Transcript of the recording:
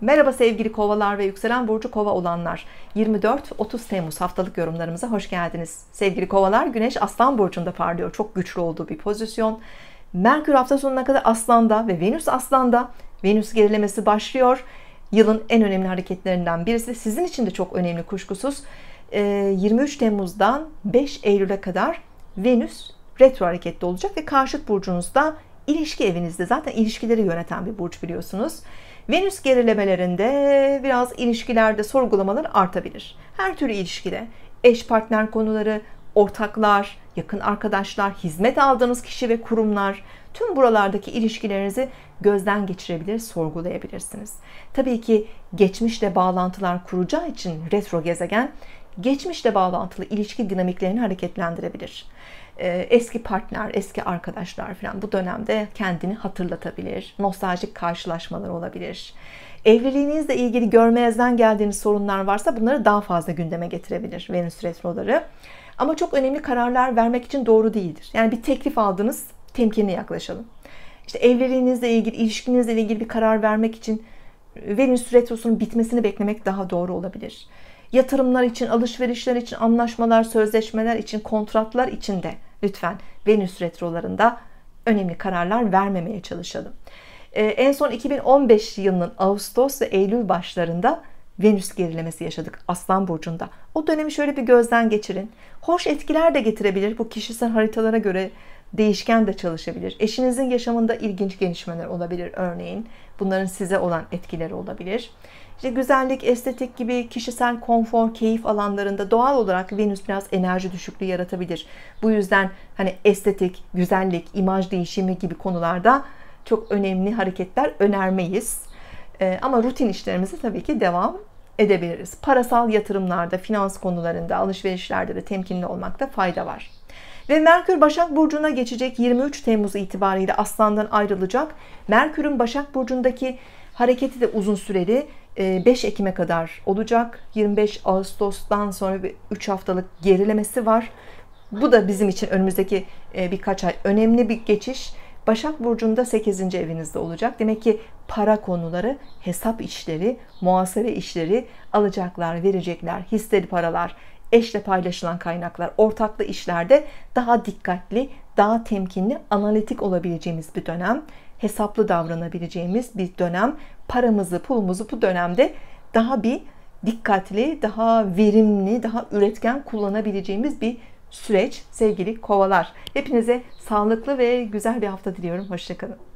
Merhaba sevgili kovalar ve yükselen burcu kova olanlar. 24-30 Temmuz haftalık yorumlarımıza hoş geldiniz. Sevgili kovalar güneş aslan burcunda parlıyor. Çok güçlü olduğu bir pozisyon. Merkür hafta sonuna kadar aslanda ve Venüs aslanda. Venüs gerilemesi başlıyor. Yılın en önemli hareketlerinden birisi. Sizin için de çok önemli kuşkusuz. 23 ee, Temmuz'dan 5 Eylül'e kadar Venüs retro hareketli olacak ve karşıt burcunuzda ilişki evinizde zaten ilişkileri yöneten bir burç biliyorsunuz. Venüs gerilemelerinde biraz ilişkilerde sorgulamalar artabilir. Her türlü ilişkide eş partner konuları, ortaklar, yakın arkadaşlar, hizmet aldığınız kişi ve kurumlar tüm buralardaki ilişkilerinizi gözden geçirebilir, sorgulayabilirsiniz. Tabii ki geçmişle bağlantılar kuracağı için retro gezegen geçmişle bağlantılı ilişki dinamiklerini hareketlendirebilir. Ee, eski partner, eski arkadaşlar falan bu dönemde kendini hatırlatabilir. Nostaljik karşılaşmalar olabilir. Evliliğinizle ilgili görmezden geldiğiniz sorunlar varsa bunları daha fazla gündeme getirebilir Venüs retroları. Ama çok önemli kararlar vermek için doğru değildir. Yani bir teklif aldınız, temkinli yaklaşalım. İşte evliliğinizle ilgili, ilişkinizle ilgili bir karar vermek için Venüs retrosunun bitmesini beklemek daha doğru olabilir yatırımlar için, alışverişler için, anlaşmalar, sözleşmeler için, kontratlar için de lütfen Venüs retrolarında önemli kararlar vermemeye çalışalım. Ee, en son 2015 yılının Ağustos ve Eylül başlarında Venüs gerilemesi yaşadık Aslan Burcu'nda. O dönemi şöyle bir gözden geçirin. Hoş etkiler de getirebilir bu kişisel haritalara göre değişken de çalışabilir. Eşinizin yaşamında ilginç gelişmeler olabilir örneğin. Bunların size olan etkileri olabilir. İşte güzellik, estetik gibi kişisel konfor, keyif alanlarında doğal olarak Venüs biraz enerji düşüklüğü yaratabilir. Bu yüzden hani estetik, güzellik, imaj değişimi gibi konularda çok önemli hareketler önermeyiz. Ee, ama rutin işlerimize tabii ki devam edebiliriz. Parasal yatırımlarda, finans konularında, alışverişlerde de temkinli olmakta fayda var. Ve Merkür Başak Burcu'na geçecek 23 Temmuz itibariyle Aslan'dan ayrılacak. Merkür'ün Başak Burcu'ndaki hareketi de uzun süreli 5 ee, Ekim'e kadar olacak. 25 Ağustos'tan sonra bir 3 haftalık gerilemesi var. Bu da bizim için önümüzdeki e, birkaç ay önemli bir geçiş. Başak Burcu'nda 8. evinizde olacak. Demek ki para konuları, hesap işleri, muhasebe işleri, alacaklar, verecekler, hisseli paralar, eşle paylaşılan kaynaklar ortaklı işlerde daha dikkatli, daha temkinli, analitik olabileceğimiz bir dönem, hesaplı davranabileceğimiz bir dönem, paramızı, pulumuzu bu dönemde daha bir dikkatli, daha verimli, daha üretken kullanabileceğimiz bir süreç sevgili kovalar. Hepinize sağlıklı ve güzel bir hafta diliyorum. Hoşçakalın.